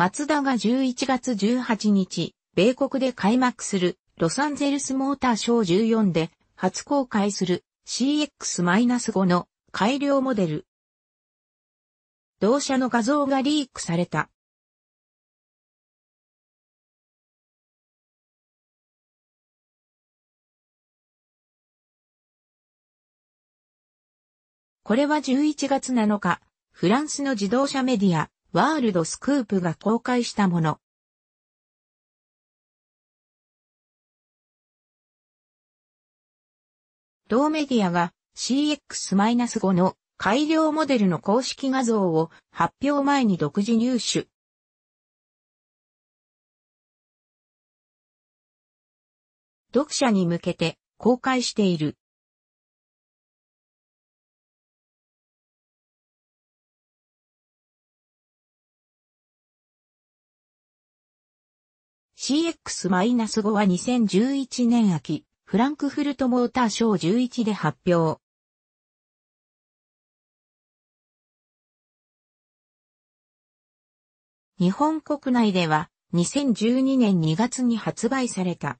マツダが11月18日、米国で開幕するロサンゼルスモーターショー14で初公開する CX-5 の改良モデル。同社の画像がリークされた。これは11月7日、フランスの自動車メディア、ワールドスクープが公開したもの。同メディアが CX-5 の改良モデルの公式画像を発表前に独自入手。読者に向けて公開している。CX-5 は2011年秋、フランクフルトモーターショー11で発表。日本国内では2012年2月に発売された。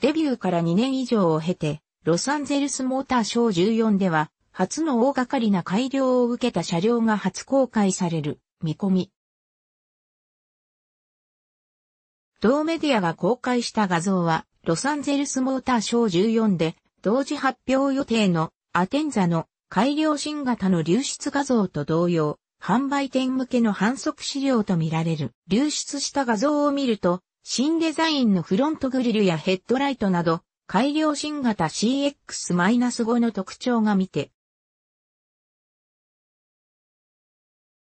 デビューから2年以上を経て、ロサンゼルスモーターショー14では、初の大掛かりな改良を受けた車両が初公開される見込み。同メディアが公開した画像は、ロサンゼルスモーターショー14で、同時発表予定のアテンザの改良新型の流出画像と同様、販売店向けの反則資料とみられる。流出した画像を見ると、新デザインのフロントグリルやヘッドライトなど、改良新型 CX-5 の特徴が見て